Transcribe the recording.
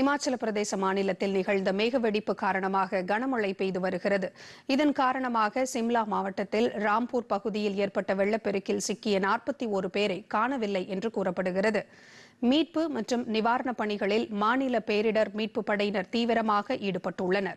இமாச்சல பிரதேச மாநிலத்தில் நிகழ்ந்த மேகவெடிப்பு காரணமாக கனமழை பெய்து வருகிறது இதன் காரணமாக சிம்லா மாவட்டத்தில் ராம்பூர் பகுதியில் ஏற்பட்ட வெள்ளப்பெருக்கில் சிக்கிய நாற்பத்தி ஒரு பேரை காணவில்லை என்று கூறப்படுகிறது மீட்பு மற்றும் நிவாரணப் பணிகளில் மாநில பேரிடர் மீட்பு படையினர் தீவிரமாக ஈடுபட்டுள்ளனா்